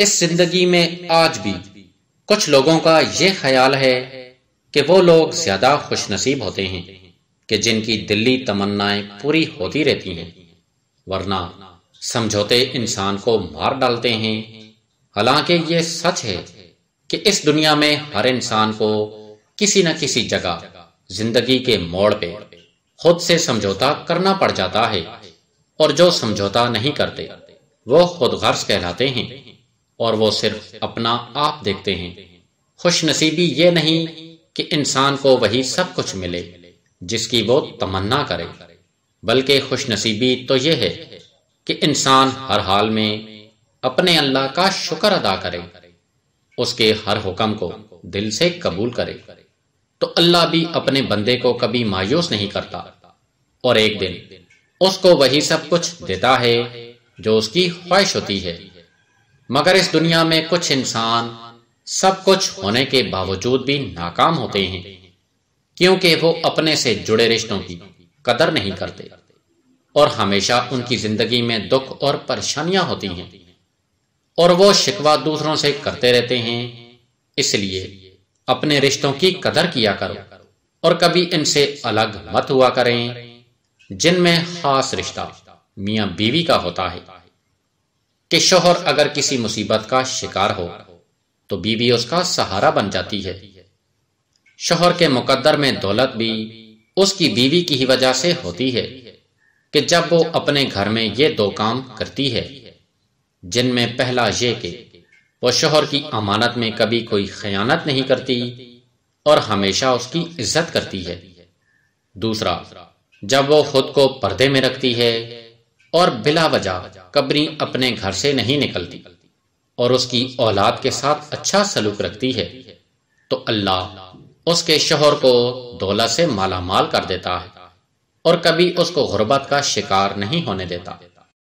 इस जिंदगी में आज भी कुछ लोगों का यह ख्याल है कि वो लोग ज्यादा खुशनसीब होते हैं कि जिनकी दिल्ली तमन्नाएं पूरी होती रहती हैं वरना समझौते इंसान को मार डालते हैं हालांकि ये सच है कि इस दुनिया में हर इंसान को किसी न किसी जगह जिंदगी के मोड़ पे खुद से समझौता करना पड़ जाता है और जो समझौता नहीं करते वो खुद गर्ज कहलाते हैं और वो सिर्फ अपना आप देखते हैं खुश नसीबी ये नहीं कि इंसान को वही सब कुछ मिले जिसकी वो तमन्ना करे बल्कि खुश नसीबी तो यह है कि इंसान हर हाल में अपने अल्लाह का शुक्र अदा करे उसके हर हुक्म को दिल से कबूल करे तो अल्लाह भी अपने बंदे को कभी मायूस नहीं करता और एक दिन उसको वही सब कुछ देता है जो उसकी ख्वाहिश होती है मगर इस दुनिया में कुछ इंसान सब कुछ होने के बावजूद भी नाकाम होते हैं क्योंकि वो अपने से जुड़े रिश्तों की कदर नहीं करते और हमेशा उनकी जिंदगी में दुख और परेशानियां होती हैं और वो शिकवा दूसरों से करते रहते हैं इसलिए अपने रिश्तों की कदर किया करो और कभी इनसे अलग मत हुआ करें जिनमें खास रिश्ता मियां बीवी का होता है कि शोहर अगर किसी मुसीबत का शिकार हो तो बीवी उसका सहारा बन जाती है शोहर के मुकद्दर में दौलत भी उसकी बीवी की ही वजह से होती है कि जब वो अपने घर में ये दो काम करती है जिनमें पहला ये कि वो शोहर की अमानत में कभी कोई खयानत नहीं करती और हमेशा उसकी इज्जत करती है दूसरा जब वो खुद को पर्दे में रखती है और बिला वजह कबरी अपने घर से नहीं निकलती और उसकी औलाद के साथ अच्छा सलूक रखती है तो अल्लाह उसके शोहर को दौलत से मालामाल कर देता है और कभी उसको गुर्बत का शिकार नहीं होने देता